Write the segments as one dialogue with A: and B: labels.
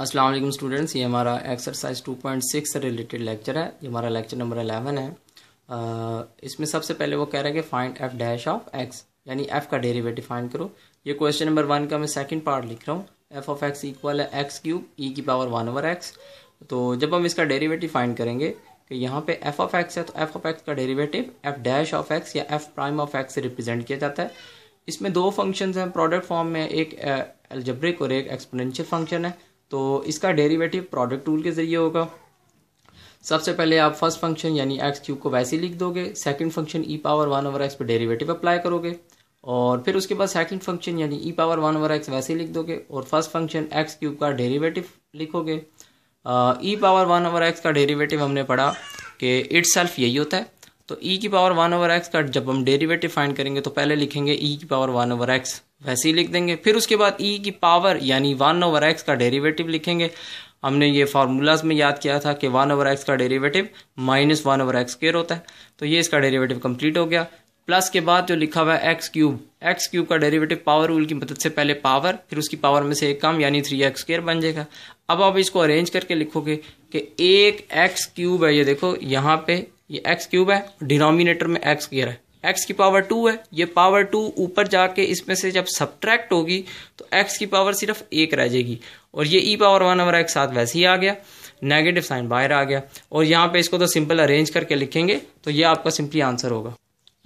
A: अस्सलाम वालेकुम स्टूडेंट्स ये हमारा एक्सरसाइज 2.6 से रिलेटेड लेक्चर है ये हमारा लेक्चर नंबर 11 है इसमें सबसे पहले वो कह रहा है कि find f dash of x यानी एफ का डेरिवेटिव फाइंड करो ये क्वेश्चन नंबर वन का मैं सेकंड पार्ट लिख रहा हूँ एफ ऑफ एक्स इक्वल है एक्स क्यूब ई की पावर वन ओवर एक्स तो जब हम इसका डेरीवेटिव फाइंड करेंगे कि यहाँ पे एफ ऑफ एक्स है तो एफ ऑफ एक्स का derivative f dash of x या एफ प्राइम ऑफ एक्स से रिप्रेजेंट किया जाता है इसमें दो फंक्शंस हैं प्रोडक्ट फॉर्म में एक एल्जब्रिक और एक एक्सपोनेंशियल फंक्शन है तो इसका डेरिवेटिव प्रोडक्ट टूल के ज़रिए होगा सबसे पहले आप फर्स्ट फंक्शन यानी एक्स क्यूब को वैसे लिख दोगे second function e power one over x पर डेरिवेटिव अप्लाई करोगे और फिर उसके बाद सेकंड फंक्शन यानी e power one over x वैसे लिख दोगे और फर्स्ट फंक्शन एक्स क्यूब का डेरिवेटिव लिखोगे e power one over x का डेरिवेटिव हमने पढ़ा कि इट सेल्फ यही होता है तो ई e की पावर वन ओवर एक्स का जब हम डेरिवेटिव फाइंड करेंगे तो पहले लिखेंगे ई e की पावर वन ओवर एक्स वैसे ही लिख देंगे फिर उसके बाद ई e की पावर यानी वन ओवर एक्स का डेरिवेटिव लिखेंगे हमने ये फार्मूलाज में याद किया था कि वन ओवर एक्स का derivative minus one over x square होता है तो ये इसका डेरिवेटिव कंप्लीट हो गया प्लस के बाद जो लिखा हुआ है एक्स क्यूब एक्स क्यूब का डेरिवेटिव पावर रूल की मदद से पहले पावर फिर उसकी पावर में से एक कम यानी थ्री एक्स स्केयर बन जाएगा अब आप इसको अरेंज करके लिखोगे कि एक एक्स क्यूब है ये देखो यहाँ पे ये एक्स क्यूब है डिनोमिनेटर में एक्स क्लियर है एक्स की पावर टू है ये पावर टू ऊपर जाके इसमें से जब सब्ट्रैक्ट होगी तो एक्स की पावर सिर्फ एक रह जाएगी और ये ई पावर वन और एक्स साथ वैसे ही आ गया नेगेटिव साइन बाहर आ गया और यहाँ पे इसको तो सिंपल अरेंज करके लिखेंगे तो ये आपका सिंपली आंसर होगा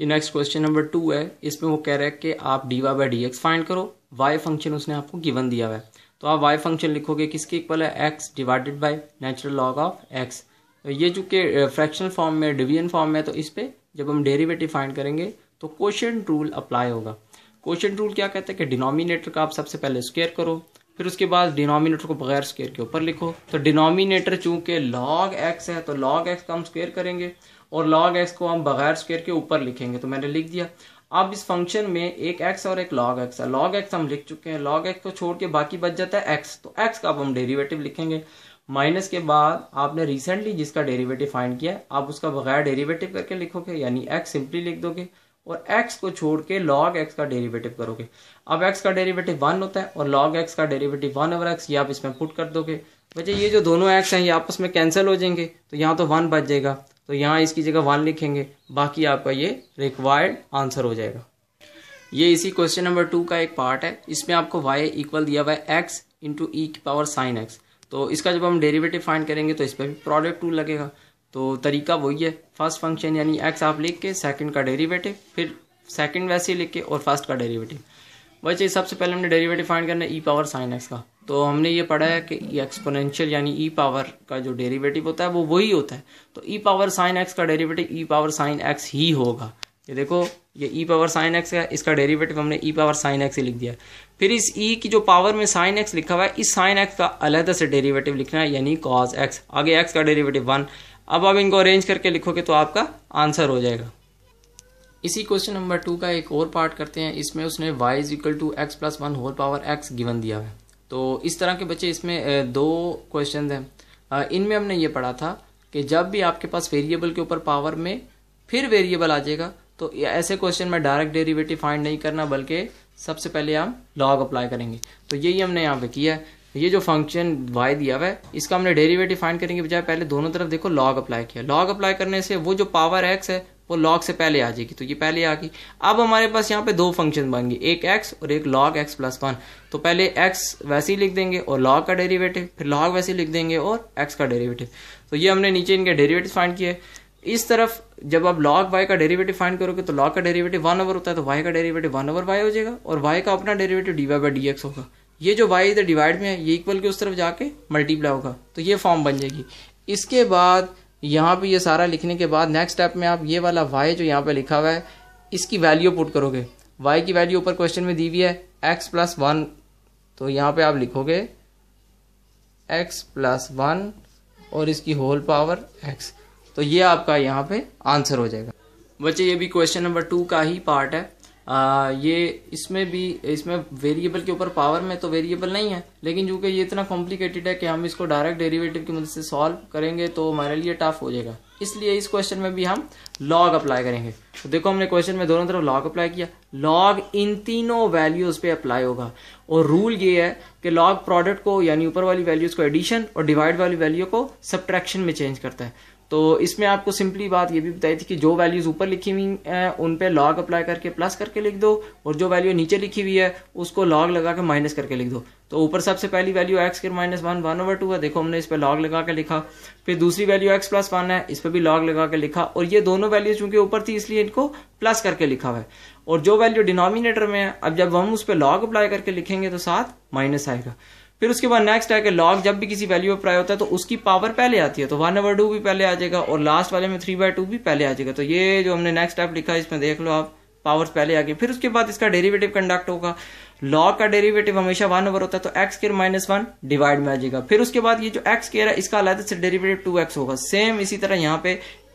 A: ये नेक्स्ट क्वेश्चन नंबर टू है इसमें वो कह रहा है कि आप d y by d x find करो वाई फंक्शन उसने आपको गिवन दिया हुआ है तो आप वाई फंक्शन लिखोगे किसके इक्वल है x divided by natural log of x ये चूँकि फ्रैक्शन फॉर्म में डिवीजन फॉर्म में तो इस पर जब हम डेरिवेटिव फाइंड करेंगे तो क्वेश्चन रूल अप्लाई होगा क्वेश्चन रूल क्या कहता है कि डिनोमिनेटर का आप सबसे पहले स्क्वेयर करो फिर उसके बाद डिनोमिनेटर को बगैर स्क्वेयर के ऊपर लिखो तो डिनोमिनेटर चूंकि लॉग एक्स है तो लॉग एक्स का हम स्क्वेयर करेंगे और लॉग एक्स को हम बगैर स्क्वेयर के ऊपर लिखेंगे तो मैंने लिख दिया अब इस फंक्शन में एक एक्स और एक लॉग एक्स है लॉग एक्स हम लिख चुके हैं लॉग एक्स को छोड़ के बाकी बच जाता है एक्स तो एक्स का अब हम डेरिवेटिव लिखेंगे माइनस के बाद आपने रिसेंटली जिसका डेरिवेटिव फाइंड किया आप उसका बगैर डेरिवेटिव करके लिखोगे यानी एक्स सिंपली लिख दोगे और एक्स को छोड़ के लॉग एक्स का डेरिवेटिव करोगे अब एक्स का डेरिवेटिव वन होता है और लॉग एक्स का डेरिवेटिव वन ओवर एक्स ये आप इसमें पुट कर दोगे वैसे ये जो दोनों एक्स हैं ये आपस में कैंसिल हो जाएंगे तो यहाँ तो वन बच जाएगा तो यहाँ इसकी जगह वन लिखेंगे बाकी आपका ये रिक्वायर्ड आंसर हो जाएगा ये इसी क्वेश्चन नंबर टू का एक पार्ट है इसमें आपको वाई इक्वल दिया हुआ है एक्स इंटू ई की पावर साइन एक्स तो इसका जब हम डेरिवेटिव फाइंड करेंगे तो इस पर भी प्रोडक्ट टू लगेगा तो तरीका वही है फर्स्ट फंक्शन यानी एक्स आप लिख के सेकंड का डेरिवेटिव फिर सेकंड वैसे ही लिख के और फर्स्ट का डेरिवेटिव वैसे सबसे पहले हमने डेरिवेटिव फाइंड करना है ई पावर साइन एक्स का तो हमने ये पढ़ा है कि एक्सपोनेंशियल यानी ई e पावर का जो डेरिवेटिव होता है वो वही होता है तो ई पावर साइन एक्स का derivative e power sine x ही होगा ये देखो ये ई पावर साइन एक्स है इसका डेरिवेटिव हमने ई पावर साइन एक्स लिख दिया फिर इस ई e की जो पावर में साइन एक्स लिखा हुआ है इस साइन एक्स का अलग से डेरिवेटिव लिखना है यानी कॉज एक्स आगे एक्स का डेरिवेटिव वन अब आप इनको अरेंज करके लिखोगे तो आपका आंसर हो जाएगा इसी क्वेश्चन नंबर टू का एक और पार्ट करते हैं इसमें उसने y is equal to x plus one whole power x given दिया है तो इस तरह के बच्चे इसमें दो क्वेश्चन हैं इनमें हमने ये पढ़ा था कि जब भी आपके पास वेरिएबल के ऊपर पावर में फिर वेरिएबल आ जाएगा तो ऐसे क्वेश्चन में डायरेक्ट डेरिवेटिव फाइंड नहीं करना बल्कि सबसे पहले हम लॉग अप्लाई करेंगे तो यही हमने यहाँ पे किया है ये जो फंक्शन वाई दिया हुआ है इसका हमने डेरिवेटिव फाइंड करने के बजाय पहले दोनों तरफ देखो लॉग अप्लाई किया लॉग अप्लाई करने से वो जो पावर एक्स है वो लॉग से पहले आ जाएगी तो ये पहले आ गई अब हमारे पास यहाँ पे दो फंक्शन बनेंगे एक एक्स और एक लॉग एक्स प्लस वन तो पहले एक्स वैसे ही लिख देंगे और लॉग का डेरिवेटिव फिर लॉग वैसे ही लिख देंगे और एक्स का डेरिवेटिव तो ये हमने नीचे इनके डेरिवेटिव फाइंड किए इस तरफ जब आप लॉग वाई का डेरिवेटिव फाइंड करोगे तो लॉग का डेरिवेटिव वन ओवर होता है तो वाई का डेरिवेटिव वन ओवर वाई हो जाएगा और वाई का अपना derivative d y by d x होगा ये जो वाई इधर डिवाइड में है ये इक्वल के उस तरफ जाके मल्टीप्लाई होगा तो ये फॉर्म बन जाएगी इसके बाद यहाँ पे ये सारा लिखने के बाद नेक्स्ट स्टेप में आप ये वाला वाई जो यहाँ पे लिखा हुआ है इसकी वैल्यू पुट करोगे वाई की वैल्यू ऊपर क्वेश्चन में दी हुई है एक्स प्लस वन तो यहाँ पे आप लिखोगे एक्स प्लस वन और इसकी होल पावर एक्स तो ये आपका यहाँ पे आंसर हो जाएगा बच्चे ये भी क्वेश्चन नंबर टू का ही पार्ट है आ, ये इसमें भी इसमें वेरिएबल के ऊपर पावर में तो वेरिएबल नहीं है लेकिन चूंकि ये इतना कॉम्प्लिकेटेड है कि हम इसको डायरेक्ट डेरिवेटिव की मदद से सॉल्व करेंगे तो हमारे लिए टफ हो जाएगा इसलिए इस क्वेश्चन में भी हम लॉग अप्लाई करेंगे तो देखो हमने क्वेश्चन में दोनों तरफ लॉग अप्लाई किया लॉग इन तीनों वैल्यूज पे अप्लाई होगा और रूल ये है कि लॉग प्रोडक्ट को यानी ऊपर वाली वैल्यूज को एडिशन और डिवाइड वाली वैल्यू को सब्ट्रैक्शन में चेंज करता है तो इसमें आपको सिंपली बात ये भी बताई थी कि जो वैल्यूज़ ऊपर लिखी हुई हैं उन पे लॉग अप्लाई करके प्लस करके लिख दो और जो वैल्यू नीचे लिखी हुई है उसको लॉग लगा के माइनस करके लिख दो तो ऊपर सबसे पहली वैल्यू एक्स के minus one one over two है देखो हमने इस पर लॉग लगा के लिखा फिर दूसरी वैल्यू एक्स प्लस वन है इस पर भी लॉग लगा के लिखा और ये दोनों वैल्यू चूंकि ऊपर थी इसलिए इनको प्लस करके लिखा हुआ है और जो वैल्यू डिनोमिनेटर में है अब जब हम उस पर लॉग अप्लाई करके लिखेंगे तो साथ माइनस आएगा फिर उसके बाद नेक्स्ट है कि लॉग जब भी किसी वैल्यू पर प्राय होता है तो उसकी पावर पहले आती है तो वन ओवर टू भी पहले आ जाएगा और लास्ट वाले में थ्री बाय टू भी पहले आ जाएगा तो ये जो हमने नेक्स्ट स्टेप लिखा है इसमें देख लो आप पावर्स पहले आ गए फिर उसके बाद इसका डेरिवेटिव कंडक्ट होगा लॉ का डेरिवेटिव हमेशा वन ओवर होता है तो x square minus one divide में आ जाएगा फिर उसके बाद ये जो एक्स केयर है इसका अलग से डेरिवेटिव टू एक्स होगा सेम इसी तरह यहाँ पे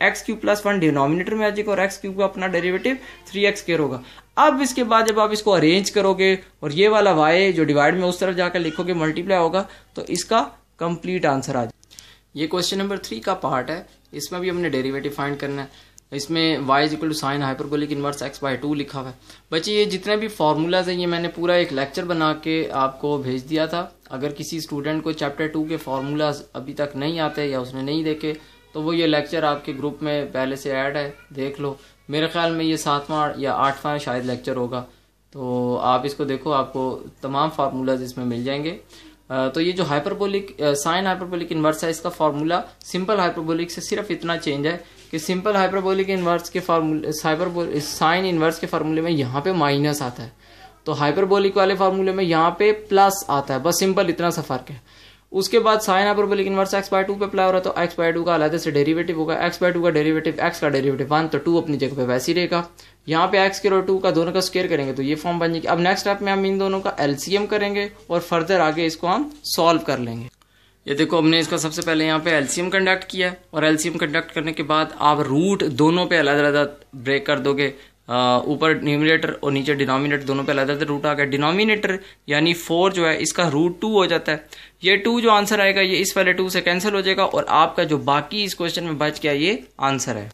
A: x cube plus one denominator में आ जाएगा और एक्स क्यूब का अपना डेरिवेटिव थ्री एक्स केयर होगा अब इसके बाद जब आप इसको अरेंज करोगे और ये वाला वाई जो डिवाइड में उस तरफ जाकर लिखोगे मल्टीप्लाई होगा तो इसका कंप्लीट आंसर आ जाए ये क्वेश्चन नंबर थ्री का पार्ट है इसमें भी हमने डेरिवेटिव फाइंड करना है इसमें y is equal to sine hyperbolic inverse x by two लिखा हुआ है बच्चे ये जितने भी फार्मूलाज हैं ये मैंने पूरा एक लेक्चर बना के आपको भेज दिया था अगर किसी स्टूडेंट को चैप्टर टू के फार्मूलाज अभी तक नहीं आते या उसने नहीं देखे तो वो ये लेक्चर आपके ग्रुप में पहले से ऐड है देख लो मेरे ख्याल में ये सातवां या आठवां शायद लेक्चर होगा तो आप इसको देखो आपको तमाम फार्मूलाज इसमें मिल जाएंगे तो ये जो हाइपरबोलिक साइन हाइपरबोलिक इन्वर्स है इसका फॉर्मूला सिंपल हाइपरबोलिक से सिर्फ इतना चेंज है कि सिंपल हाइपरबोलिक इन्वर्स के फार्मूले साइपरबोल साइन इन्वर्स के फार्मूले में यहाँ पे माइनस आता है तो हाइपरबोलिक वाले फार्मूले में यहाँ पे प्लस आता है बस सिंपल इतना सा फर्क है उसके बाद sine hyperbolic inverse x by two पर अप्लाई हो रहा है तो एक्स बाय टू का अलग से डेरिवेटिव होगा एक्स बाय टू का डेरिवेटिव एक्स का डेरिवेटिव वन तो टू अपनी जगह पे वैसे ही रहेगा यहाँ पे एक्स केयर और टू का दोनों का स्केयर करेंगे तो ये फॉर्म बन जाएगी अब नेक्स्ट स्टेप में हम इन दोनों का एलसीएम करेंगे और फर्दर आगे इसको हम सॉल्व कर लेंगे ये देखो हमने इसका सबसे पहले यहाँ पे एलसीएम कंडक्ट किया और एलसीएम कंडक्ट करने के बाद आप रूट दोनों पे अलग अलग ब्रेक कर दोगे ऊपर न्यूमिनेटर और नीचे डिनोमिनेटर दोनों पे अलग रूट आ गया डिनोमिनेटर यानी फोर जो है इसका रूट टू हो जाता है ये टू जो आंसर आएगा ये इस वाले टू से कैंसिल हो जाएगा और आपका जो बाकी इस क्वेश्चन में बच गया ये आंसर है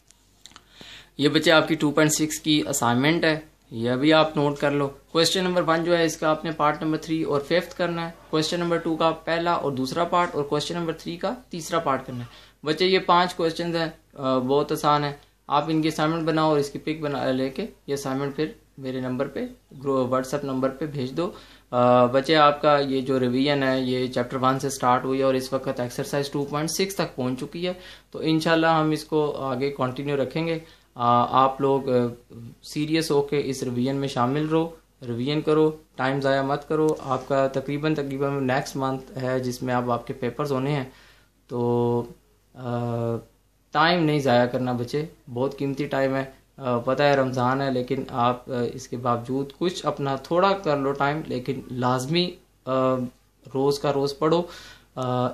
A: ये बच्चे आपकी टू पॉइंट सिक्स की असाइनमेंट है यह भी आप नोट कर लो क्वेश्चन नंबर वन जो है इसका आपने पार्ट नंबर थ्री और फिफ्थ करना है क्वेश्चन नंबर टू का पहला और दूसरा पार्ट और क्वेश्चन नंबर थ्री का तीसरा पार्ट करना है बच्चे ये पांच क्वेश्चन है बहुत आसान है आप इनकी असाइनमेंट बनाओ और इसकी पिक बना लेके ये असाइनमेंट फिर मेरे नंबर पे व्हाट्सएप नंबर पे भेज दो आ, बच्चे आपका ये जो रिवीजन है ये चैप्टर वन से स्टार्ट हुई है और इस वक्त एक्सरसाइज टू पॉइंट सिक्स तक पहुंच चुकी है तो इनशाला हम इसको आगे कंटिन्यू रखेंगे आ, आप लोग सीरियस होके इस रिवीजन में शामिल रहो रिवीजन करो टाइम ज़ाया मत करो आपका तकरीबन तकरीबन नेक्स्ट मंथ है जिसमें अब आप आपके पेपर्स होने हैं तो आ, टाइम नहीं ज़ाया करना बच्चे बहुत कीमती टाइम है पता है रमज़ान है लेकिन आप इसके बावजूद कुछ अपना थोड़ा कर लो टाइम लेकिन लाजमी रोज़ का रोज़ पढ़ो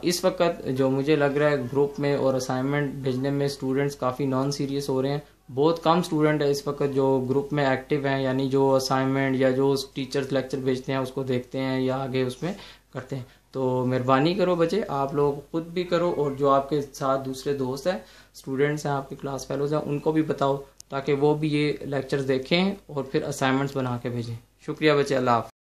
A: इस वक्त जो मुझे लग रहा है ग्रुप में और असाइनमेंट भेजने में स्टूडेंट्स काफ़ी नॉन सीरियस हो रहे हैं बहुत कम स्टूडेंट है इस वक्त जो ग्रुप में एक्टिव हैं यानी जो असाइनमेंट या जो टीचर्स लेक्चर भेजते हैं उसको देखते हैं या आगे उसमें करते हैं तो मेहरबानी करो बच्चे आप लोग खुद भी करो और जो आपके साथ दूसरे दोस्त हैं स्टूडेंट्स हैं आपके क्लास फेलोज हैं उनको भी बताओ ताकि वो भी ये लेक्चर देखें और फिर असाइनमेंट्स बना के भेजें शुक्रिया बच्चे अल्लाह